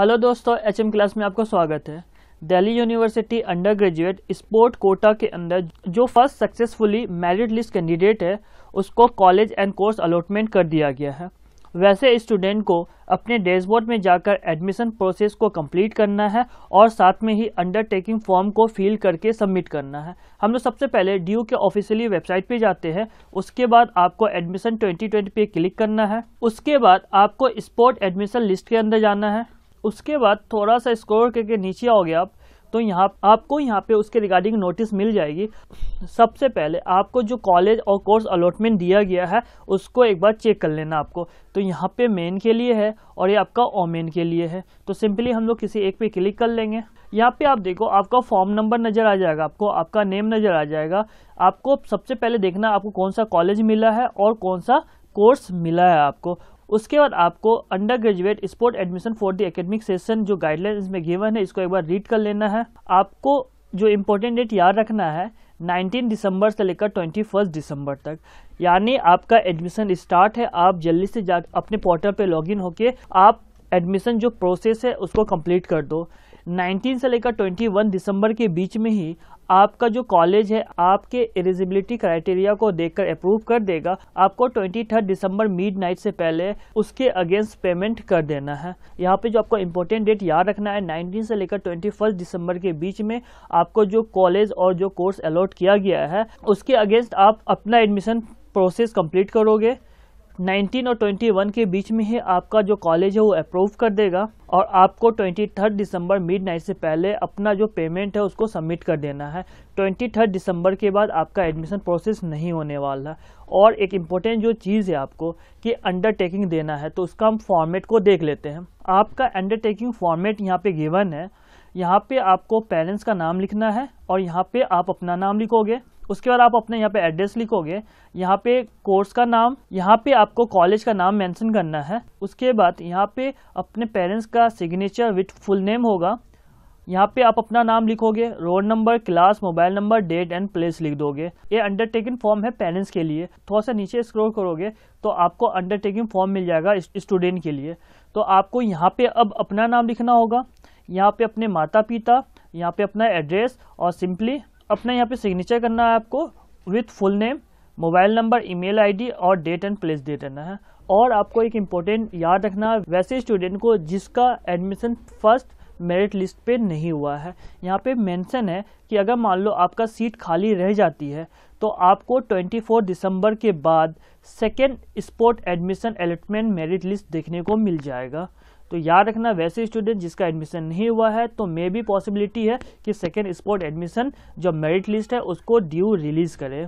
hello दोस्तों H M class में आपका स्वागत है Delhi university under graduate sport quota के अंदर जो first successfully merit list candidate है उसको कॉलेज एंड कोर्स अलॉटमेंट कर दिया गया है वैसे स्टूडेंट को अपने डैशबोर्ड में जाकर एडमिशन प्रोसेस को कंप्लीट करना है और साथ में ही अंडरटेकिंग फॉर्म को फिल करके सबमिट करना है हम लोग सबसे पहले डी के ऑफिशियली वेबसाइट पे जाते हैं उसके बाद आपको एडमिशन 2020 पे क्लिक करना है उसके बाद आपको स्पोर्ट एडमिशन लिस्ट के अंदर जाना है उसके बाद थोड़ा सा स्कोर करके नीचे आओगे आप तो यहाँ आपको यहाँ पे उसके रिगार्डिंग नोटिस मिल जाएगी सबसे पहले आपको जो कॉलेज और कोर्स अलॉटमेंट दिया गया है उसको एक बार चेक कर लेना आपको तो यहाँ पे मेन के लिए है और ये आपका ओमेन के लिए है तो सिंपली हम लोग किसी एक पे क्लिक कर लेंगे यहाँ पे आप देखो आपका फॉर्म नंबर नज़र आ जाएगा आपको आपका नेम नज़र आ जाएगा आपको सबसे पहले देखना आपको कौन सा कॉलेज मिला है और कौन सा कोर्स मिला है आपको उसके बाद आपको under graduate sport admission for the academic session जो गाइडलाइन में गिवन है इसको एक बार रीड कर लेना है आपको जो इम्पोर्टेंट डेट याद रखना है 19 दिसंबर से लेकर 21 दिसंबर तक यानी आपका एडमिशन स्टार्ट है आप जल्दी से जा अपने पोर्टल पे लॉगिन होके आप एडमिशन जो प्रोसेस है उसको कंप्लीट कर दो 19 से लेकर 21 दिसंबर के बीच में ही आपका जो कॉलेज है आपके एलिजिबिलिटी क्राइटेरिया को देखकर अप्रूव कर देगा आपको 23 दिसंबर मिड नाइट से पहले उसके अगेंस्ट पेमेंट कर देना है यहाँ पे जो आपको इम्पोर्टेंट डेट याद रखना है 19 से लेकर 21 दिसंबर के बीच में आपको जो कॉलेज और जो कोर्स अलॉट किया गया है उसके अगेंस्ट आप अपना एडमिशन प्रोसेस कम्प्लीट करोगे 19 और 21 के बीच में ही आपका जो कॉलेज है वो अप्रूव कर देगा और आपको 23 दिसंबर मिडनाइट से पहले अपना जो पेमेंट है उसको सबमिट कर देना है 23 दिसंबर के बाद आपका एडमिशन प्रोसेस नहीं होने वाला और एक इम्पोर्टेंट जो चीज़ है आपको कि अंडरटेकिंग देना है तो उसका हम फॉर्मेट को देख लेते हैं आपका अंडरटेकिंग फॉर्मेट यहाँ पर गिवन है यहाँ पर आपको पेरेंट्स का नाम लिखना है और यहाँ पर आप अपना नाम लिखोगे उसके बाद आप अपने यहाँ पे एड्रेस लिखोगे यहाँ पे कोर्स का नाम यहाँ पे आपको कॉलेज का नाम मेंशन करना है उसके बाद यहाँ पे अपने पेरेंट्स का सिग्नेचर विथ फुल नेम होगा यहाँ पे आप अपना नाम लिखोगे roll number class mobile number date and place लिख दोगे ये अंडरटेकिंग फॉर्म है पेरेंट्स के लिए थोड़ा सा नीचे स्क्रॉल करोगे तो आपको अंडरटेकिंग फॉर्म मिल जाएगा स्टूडेंट के लिए तो आपको यहाँ पे अब अपना नाम लिखना होगा यहाँ पे अपने माता पिता यहाँ पे अपना एड्रेस और सिंपली अपना यहाँ पे सिग्नेचर करना है आपको with full name mobile number email ID और डेट एंड प्लेस दे देना है और आपको एक इम्पोर्टेंट याद रखना है वैसे स्टूडेंट को जिसका एडमिशन फर्स्ट मेरिट लिस्ट पे नहीं हुआ है यहाँ पे मेंशन है कि अगर मान लो आपका सीट खाली रह जाती है तो आपको 24 दिसंबर के बाद second sport admission allotment merit list देखने को मिल जाएगा तो याद रखना वैसे स्टूडेंट जिसका एडमिशन नहीं हुआ है तो मे भी पॉसिबिलिटी है कि सेकेंड स्पॉट एडमिशन जो मेरिट लिस्ट है उसको ड्यू रिलीज करे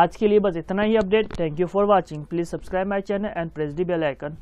आज के लिए बस इतना ही update thank you for watching please subscribe my channel and press the bell icon